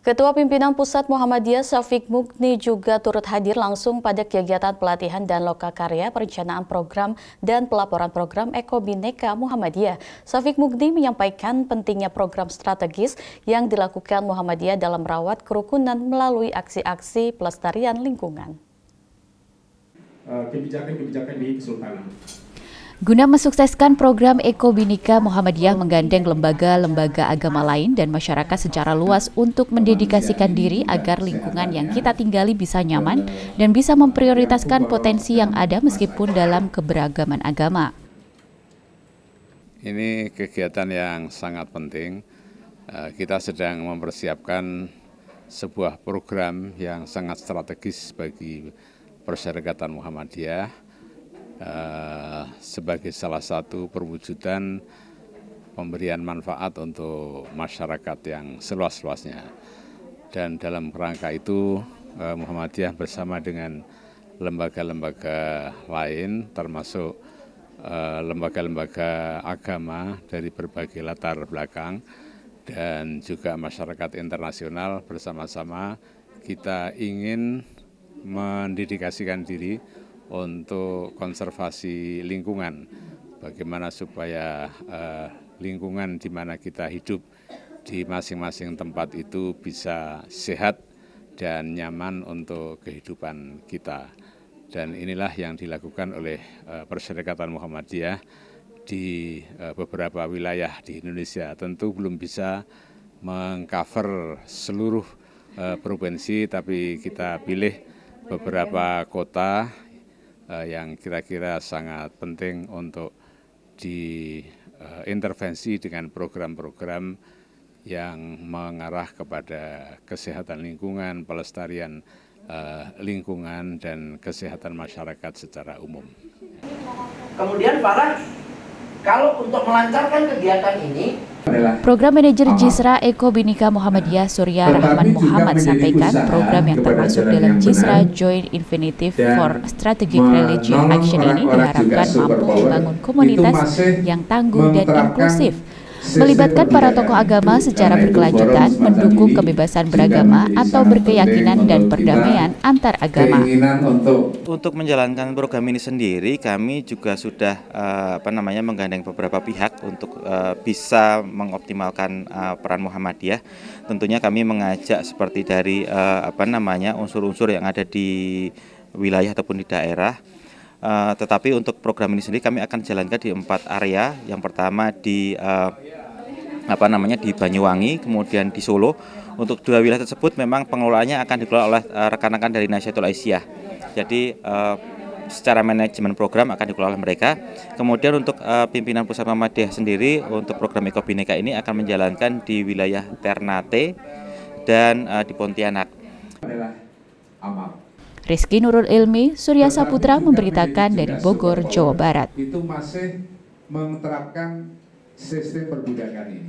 Ketua Pimpinan Pusat Muhammadiyah Safiq Mukni juga turut hadir langsung pada kegiatan pelatihan dan loka karya perencanaan program dan pelaporan program Eko Bineka Muhammadiyah. Safiq Mukni menyampaikan pentingnya program strategis yang dilakukan Muhammadiyah dalam merawat kerukunan melalui aksi-aksi pelestarian lingkungan. Eh, kebijakan-kebijakan di Kesultanan. Guna mensukseskan program Eko Binika, Muhammadiyah menggandeng lembaga-lembaga agama lain dan masyarakat secara luas untuk mendedikasikan diri agar lingkungan yang kita tinggali bisa nyaman dan bisa memprioritaskan potensi yang ada meskipun dalam keberagaman agama. Ini kegiatan yang sangat penting. Eh, kita sedang mempersiapkan sebuah program yang sangat strategis bagi perserikatan Muhammadiyah eh, sebagai salah satu perwujudan pemberian manfaat untuk masyarakat yang seluas-luasnya. Dan dalam rangka itu eh, Muhammadiyah bersama dengan lembaga-lembaga lain termasuk eh, lembaga-lembaga agama dari berbagai latar belakang dan juga masyarakat internasional bersama-sama kita ingin mendidikasikan diri untuk konservasi lingkungan. Bagaimana supaya eh, lingkungan di mana kita hidup di masing-masing tempat itu bisa sehat dan nyaman untuk kehidupan kita. Dan inilah yang dilakukan oleh eh, Perserikatan Muhammadiyah di eh, beberapa wilayah di Indonesia. Tentu belum bisa mengcover seluruh eh, provinsi, tapi kita pilih beberapa kota Eh, yang kira-kira sangat penting untuk diintervensi dengan program-program yang mengarah kepada kesehatan lingkungan, pelestarian eh, lingkungan, dan kesehatan masyarakat secara umum. Kemudian para kalau untuk melancarkan kegiatan ini, Program Manajer Jisra Eko Binika Muhammadiyah Surya Rahman Muhammad sampaikan program yang termasuk dalam Jisra Joint Infinitive for Strategic Religion Action ini diharapkan mampu membangun komunitas yang tangguh dan inklusif melibatkan para tokoh agama secara berkelanjutan mendukung kebebasan beragama atau berkeyakinan dan perdamaian antar agama. Untuk menjalankan program ini sendiri, kami juga sudah eh, apa namanya menggandeng beberapa pihak untuk eh, bisa mengoptimalkan eh, peran Muhammadiyah. Tentunya kami mengajak seperti dari apa namanya unsur-unsur yang ada di wilayah ataupun di daerah Uh, tetapi untuk program ini sendiri kami akan jalankan di empat area. Yang pertama di uh, apa namanya di Banyuwangi, kemudian di Solo. Untuk dua wilayah tersebut memang pengelolaannya akan dikelola oleh eh, rekan-rekan uh, dari Nasyatul Aisyah. Jadi uh, secara manajemen program akan dikelola oleh mereka. Kemudian untuk uh, pimpinan pusat Muhammadiyah sendiri untuk program Eko Bineka ini akan menjalankan di wilayah Ternate dan uh, di Pontianak. Adalah amal. Rizky Nurul Ilmi, Surya Saputra memberitakan dari Bogor, Jawa Barat. Itu masih menerapkan sistem perbudakan ini.